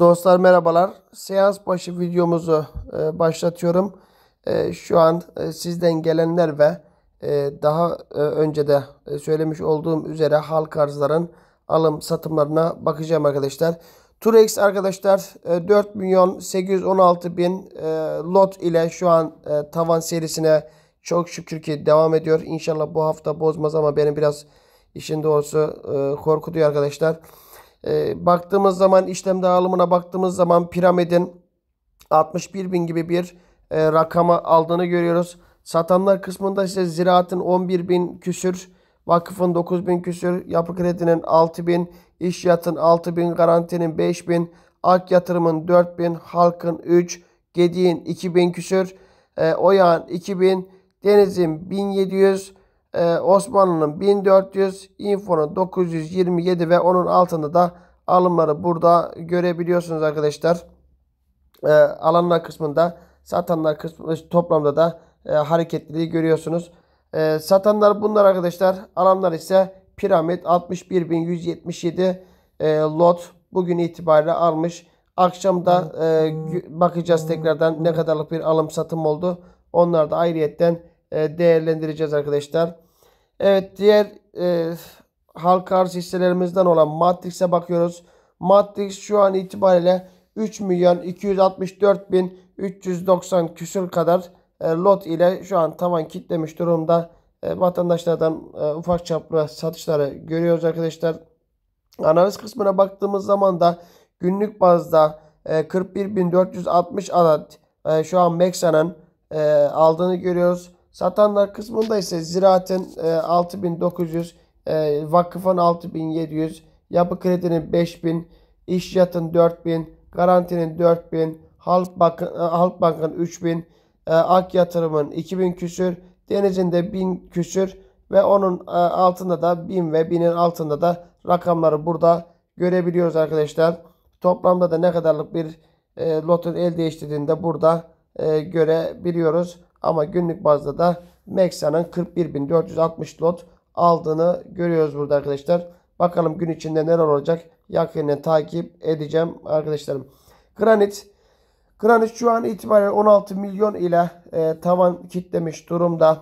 Dostlar merhabalar. Seans başı videomuzu e, başlatıyorum. E, şu an e, sizden gelenler ve e, daha e, önce de e, söylemiş olduğum üzere halk arzların alım satımlarına bakacağım arkadaşlar. Turex arkadaşlar e, 4 milyon 816 bin e, lot ile şu an e, tavan serisine çok şükür ki devam ediyor. İnşallah bu hafta bozmaz ama benim biraz işin doğrusu e, korkutuyor arkadaşlar. Arkadaşlar. E, baktığımız zaman işlem dağılımına baktığımız zaman piramidin 61 bin gibi bir e, rakama aldığını görüyoruz. Satanlar kısmında ise ziraatın 11 bin küsür, vakıfın 9 bin küsür, yapı kredinin 6 bin, iş yatın 6 bin, garantinin 5 bin, ak yatırımın 4 bin, halkın 3, gediğin 2 bin küsür, e, oyağın 2 bin, denizin 1700, ee, Osmanlı'nın 1400, İnfo'nun 927 ve onun altında da alımları burada görebiliyorsunuz arkadaşlar. Ee, alanlar kısmında satanlar kısmında toplamda da e, hareketliliği görüyorsunuz. Ee, satanlar bunlar arkadaşlar. Alanlar ise piramit 61.177 e, lot bugün itibariyle almış. Akşamda e, bakacağız tekrardan ne kadarlık bir alım satım oldu. Onlar da ayrıyetten e, değerlendireceğiz arkadaşlar. Evet diğer e, halka arz hisselerimizden olan Matrix'e bakıyoruz. Matrix şu an itibariyle 3 milyon 264 bin 390 küsür kadar e, lot ile şu an tavan kitlemiş durumda. E, vatandaşlardan e, ufak çaplı satışları görüyoruz arkadaşlar. Analiz kısmına baktığımız zaman da günlük bazda e, 41.460 adet e, şu an Mexa'nın e, aldığını görüyoruz. Satanlar kısmında ise ziraatin 6900, e, e, vakıfın 6700, yapı kredinin 5000, işyatın 4000, garantinin 4000, halk, bakın, e, halk bankın 3000, e, ak yatırımın 2000 küsür, denizin de 1000 küsür ve onun altında da 1000 ve 1000'in altında da rakamları burada görebiliyoruz arkadaşlar. Toplamda da ne kadarlık bir lotun el değiştirdiğini de burada görebiliyoruz. Ama günlük bazda da Mexa'nın 41.460 lot aldığını görüyoruz burada arkadaşlar. Bakalım gün içinde neler olacak yakinen takip edeceğim arkadaşlarım. Granit Granit şu an itibariyle 16 milyon ile e, tavan kitlemiş durumda.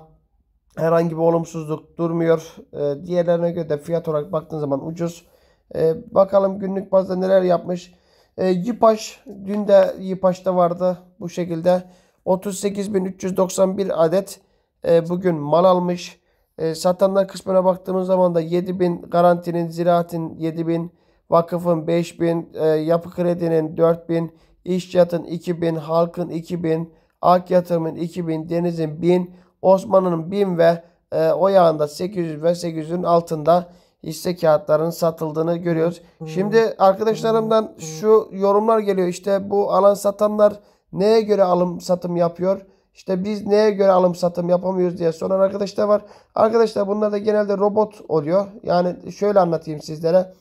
Herhangi bir olumsuzluk durmuyor. E, diğerlerine göre de fiyat olarak baktığın zaman ucuz. E, bakalım günlük bazda neler yapmış. E, Yipaş dün de Yipaş'ta vardı bu şekilde. 38.391 adet e, bugün mal almış. E, satanlar kısmına baktığımız zaman da 7000 garantinin, ziraatin 7000, vakıfın 5000, e, yapı kredinin 4000, iş 2000, halkın 2000, ak yatırımın 2000, denizin 1000, Osman'ın 1000 ve e, o yağında 800 ve 800'ün altında hisse kağıtlarının satıldığını görüyoruz. Hmm. Şimdi arkadaşlarımdan hmm. şu yorumlar geliyor. İşte bu alan satanlar Neye göre alım satım yapıyor? İşte biz neye göre alım satım yapamıyoruz diye soran arkadaşlar var. Arkadaşlar bunlar da genelde robot oluyor. Yani şöyle anlatayım sizlere.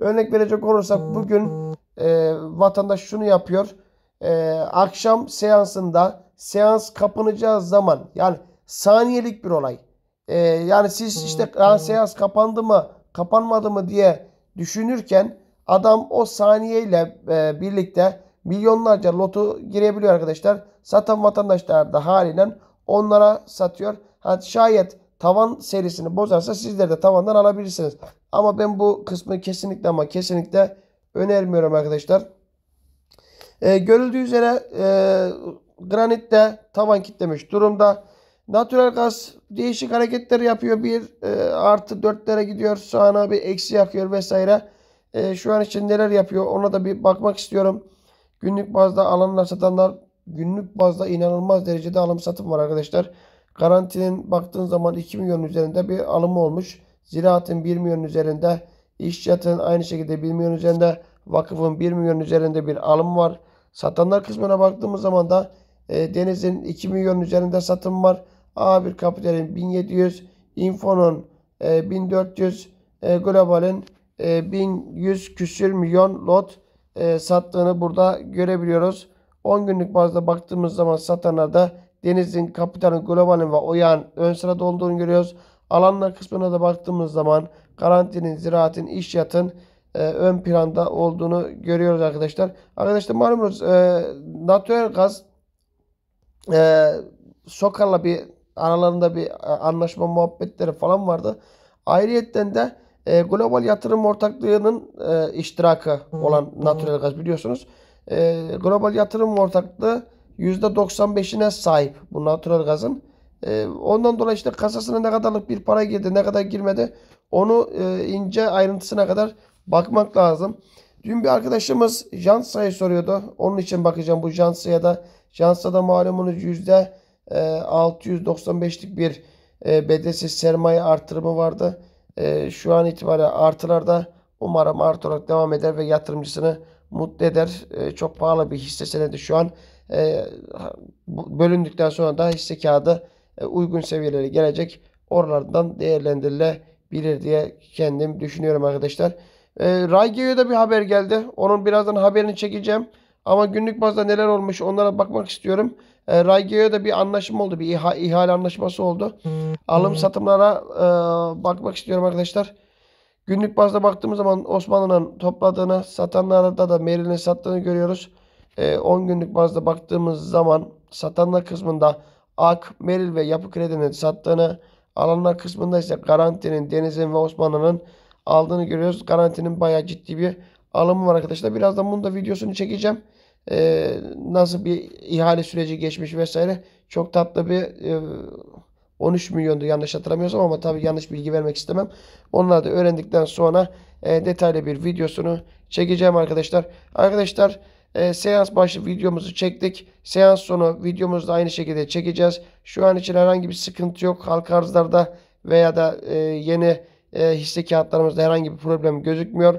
Örnek verecek olursak bugün e, vatandaş şunu yapıyor. E, akşam seansında seans kapanacağı zaman yani saniyelik bir olay. E, yani siz işte seans kapandı mı kapanmadı mı diye düşünürken adam o saniyeyle e, birlikte milyonlarca lotu girebiliyor arkadaşlar. Satan vatandaşlar da halinden onlara satıyor. Ha, şayet tavan serisini bozarsa sizler de tavandan alabilirsiniz. Ama ben bu kısmı kesinlikle ama kesinlikle önermiyorum arkadaşlar. E, görüldüğü üzere e, granitte tavan kitlemiş durumda. Natural gaz değişik hareketler yapıyor. Bir e, artı dörtlere gidiyor. Sonra bir eksi yakıyor vesaire. E, şu an için neler yapıyor ona da bir bakmak istiyorum. Günlük bazda alanlar satanlar günlük bazda inanılmaz derecede alım satım var arkadaşlar. Garantinin baktığın zaman 2 milyon üzerinde bir alımı olmuş. Ziraatın 1 milyon üzerinde, İşçatın aynı şekilde 1 milyon üzerinde, vakıfın 1 milyon üzerinde bir alım var. Satanlar kısmına baktığımız zaman da e, Deniz'in 2 milyon üzerinde satım var. A1 Kapital'in 1700, Info'nun e, 1400, e, Global'in e, 1100 küsür milyon lot e, sattığını burada görebiliyoruz. 10 günlük bazda baktığımız zaman satanlarda Deniz'in, Kapital'in, Global'in ve Oyan ön sırada olduğunu görüyoruz. Alanlar kısmına da baktığımız zaman garantinin, ziraatin, işyatın e, ön planda olduğunu görüyoruz arkadaşlar. Arkadaşlar malumunuz e, natural gaz e, Sokar'la bir aralarında bir e, anlaşma muhabbetleri falan vardı. Ayrıyetten de e, global yatırım ortaklığının e, iştirakı olan natural gaz biliyorsunuz. E, global yatırım ortaklığı %95'ine sahip bu natural gazın. E, ondan dolayı işte kasasına ne kadarlık bir para girdi, ne kadar girmedi onu e, ince ayrıntısına kadar bakmak lazım. Dün bir arkadaşımız Jansa'yı soruyordu. Onun için bakacağım bu Jansa'ya da. Jansa'da malumunuz %695'lik e, bir e, BDS sermaye artırımı vardı e, şu an itibariyle artılar da umarım artı olarak devam eder ve yatırımcısını mutlu eder. E, çok pahalı bir hisse senedi şu an. E, bölündükten sonra da hisse kağıdı e, uygun seviyelere gelecek. Oralardan değerlendirilebilir diye kendim düşünüyorum arkadaşlar. E, Raygeo'ya da bir haber geldi. Onun birazdan haberini çekeceğim. Ama günlük bazda neler olmuş onlara bakmak istiyorum. E, Raygeo'ya da bir anlaşma oldu. Bir iha, ihale anlaşması oldu. Hmm. Alım hmm. satımlara e, bakmak istiyorum arkadaşlar. Günlük bazda baktığımız zaman Osmanlı'nın topladığını, satanlarda da Meril'in sattığını görüyoruz. E, 10 günlük bazda baktığımız zaman satanlar kısmında AK, Meril ve Yapı Kredi'nin sattığını, alanlar kısmında ise Garanti'nin, Deniz'in ve Osmanlı'nın aldığını görüyoruz. Garantinin bayağı ciddi bir alımı var arkadaşlar. Birazdan bunun da videosunu çekeceğim. Ee, nasıl bir ihale süreci geçmiş vesaire. Çok tatlı bir e, 13 milyondu yanlış hatırlamıyorsam ama tabii yanlış bilgi vermek istemem. Onları da öğrendikten sonra e, detaylı bir videosunu çekeceğim arkadaşlar. Arkadaşlar e, seans başı videomuzu çektik. Seans sonu videomuzu da aynı şekilde çekeceğiz. Şu an için herhangi bir sıkıntı yok. Halka arzlarda veya da e, yeni e, hisse kağıtlarımızda herhangi bir problem gözükmüyor.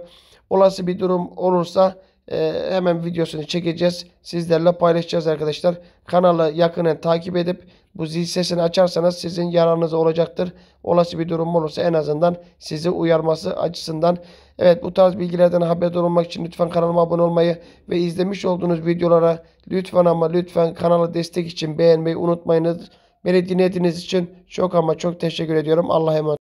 Olası bir durum olursa e, hemen videosunu çekeceğiz. Sizlerle paylaşacağız arkadaşlar. Kanalı yakından takip edip bu zil sesini açarsanız sizin yararınıza olacaktır. Olası bir durum olursa en azından sizi uyarması açısından. Evet bu tarz bilgilerden haberdar olmak için lütfen kanalıma abone olmayı ve izlemiş olduğunuz videolara lütfen ama lütfen kanala destek için beğenmeyi unutmayınız. Beni dinlediğiniz için çok ama çok teşekkür ediyorum. Allah'a emanet.